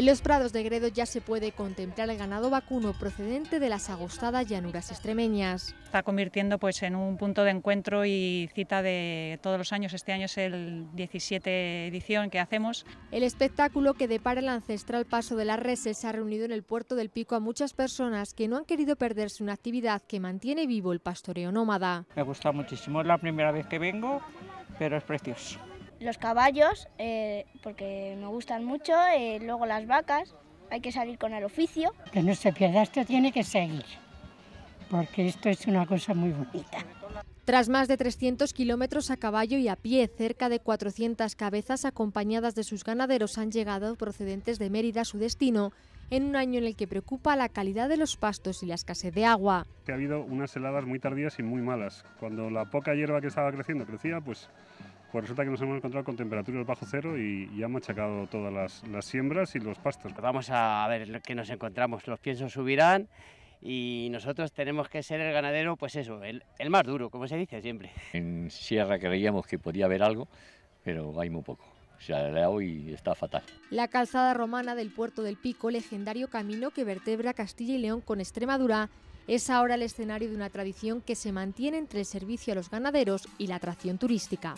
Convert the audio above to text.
En los prados de Gredo ya se puede contemplar el ganado vacuno procedente de las agostadas llanuras extremeñas. Está convirtiendo pues en un punto de encuentro y cita de todos los años. Este año es el 17 edición que hacemos. El espectáculo que depara el ancestral paso de las reses ha reunido en el puerto del Pico a muchas personas que no han querido perderse una actividad que mantiene vivo el pastoreo nómada. Me gusta muchísimo, es la primera vez que vengo, pero es precioso los caballos, eh, porque me gustan mucho, eh, luego las vacas, hay que salir con el oficio. Que no se pierda, esto tiene que seguir, porque esto es una cosa muy bonita. Tras más de 300 kilómetros a caballo y a pie, cerca de 400 cabezas acompañadas de sus ganaderos han llegado procedentes de Mérida a su destino en un año en el que preocupa la calidad de los pastos y la escasez de agua. ha habido unas heladas muy tardías y muy malas. Cuando la poca hierba que estaba creciendo crecía, pues, pues resulta que nos hemos encontrado con temperaturas bajo cero y, ya ha machacado todas las, siembras y los pastos. Vamos a ver qué nos encontramos. Los piensos subirán y nosotros tenemos que ser el ganadero, pues eso, el, el más duro, como se dice siempre. En Sierra creíamos que podía haber algo, pero hay muy poco se ha y está fatal. La calzada romana del puerto del Pico, legendario camino que vertebra Castilla y León con Extremadura, es ahora el escenario de una tradición que se mantiene entre el servicio a los ganaderos y la atracción turística.